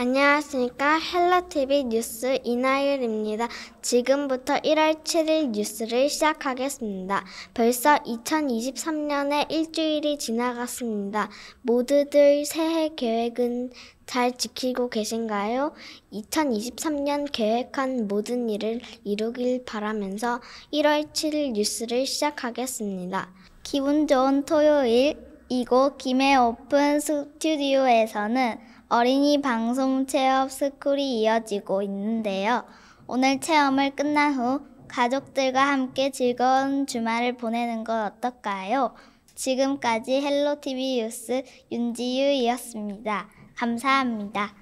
안녕하십니까. 헬라TV 뉴스 이나율입니다. 지금부터 1월 7일 뉴스를 시작하겠습니다. 벌써 2023년의 일주일이 지나갔습니다. 모두들 새해 계획은 잘 지키고 계신가요? 2023년 계획한 모든 일을 이루길 바라면서 1월 7일 뉴스를 시작하겠습니다. 기분 좋은 토요일 이곳 김해 오픈 스튜디오에서는 어린이 방송 체험 스쿨이 이어지고 있는데요. 오늘 체험을 끝난 후 가족들과 함께 즐거운 주말을 보내는 건 어떨까요? 지금까지 헬로티비 뉴스 윤지유이었습니다. 감사합니다.